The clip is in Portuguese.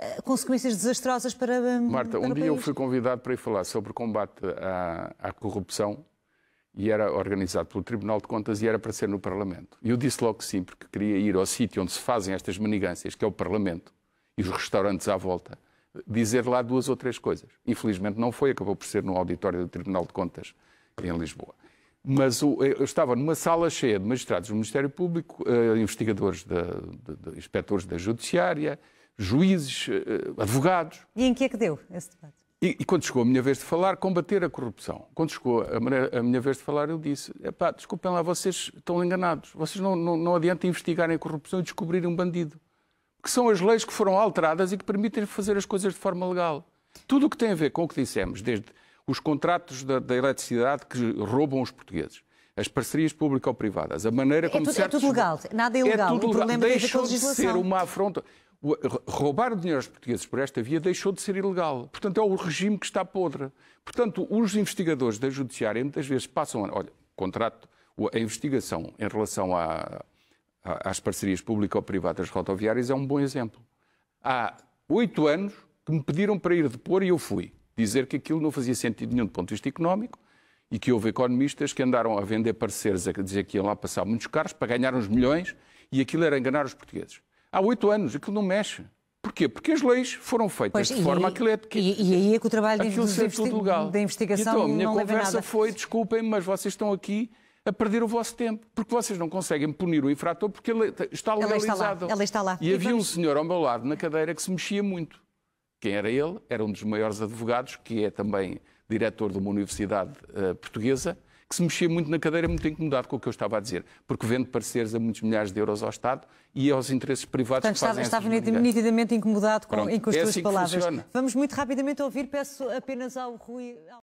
Eh, consequências desastrosas para. Hum, Marta, para um dia eu fui convidado para ir falar sobre combate à, à corrupção e era organizado pelo Tribunal de Contas e era para ser no Parlamento. E eu disse logo que sim, porque queria ir ao sítio onde se fazem estas manigâncias, que é o Parlamento, e os restaurantes à volta, dizer lá duas ou três coisas. Infelizmente não foi, acabou por ser no auditório do Tribunal de Contas em Lisboa. Mas eh, eu estava numa sala cheia de magistrados do Ministério Público, eh, investigadores, de, de, de inspectores da Judiciária, juízes, eh, eh, advogados. E em que é que deu esse debate? E, e, quando chegou a minha vez de falar, combater a corrupção. Quando chegou a, maneira, a minha vez de falar, eu disse: pá, desculpem lá, vocês estão enganados. Vocês não, não, não adianta investigarem a corrupção e descobrirem um bandido. Que são as leis que foram alteradas e que permitem fazer as coisas de forma legal. Tudo o que tem a ver com o que dissemos, desde os contratos da, da eletricidade que roubam os portugueses, as parcerias público-privadas, a maneira é como é tudo, certos... É tudo legal, nada é, é ilegal. É tudo O problema é Deixam de ser uma afronta roubar o dinheiro aos portugueses por esta via deixou de ser ilegal. Portanto, é o regime que está podre. Portanto, os investigadores da Judiciária muitas vezes passam. olha, contrato, a investigação em relação a, a, às parcerias público-privadas rodoviárias é um bom exemplo. Há oito anos que me pediram para ir depor e eu fui. Dizer que aquilo não fazia sentido nenhum do ponto de vista económico e que houve economistas que andaram a vender parceiros a dizer que iam lá passar muitos carros para ganhar uns milhões e aquilo era enganar os portugueses há oito anos, aquilo não mexe. Porquê? Porque as leis foram feitas pois, de forma e, aquilo é, que, e, e aí é que o trabalho de, investigação então, a minha conversa foi, desculpem, mas vocês estão aqui a perder o vosso tempo, porque vocês não conseguem punir o infrator porque ele está legalizado. Ela está lá. Está lá. E, e, havia vamos... um senhor ao meu lado na cadeira que se mexia muito. Quem era ele? Era um dos maiores advogados, que é também diretor de uma universidade uh, portuguesa, que se mexia muito na cadeira, muito incomodado com o que eu estava a dizer, porque vende pareceres a muitos milhares de euros ao Estado e aos interesses privados Portanto, que fazem estava, estava nitidamente incomodado com, Pronto, com as é tuas assim palavras. Vamos muito rapidamente ouvir, peço apenas ao Rui.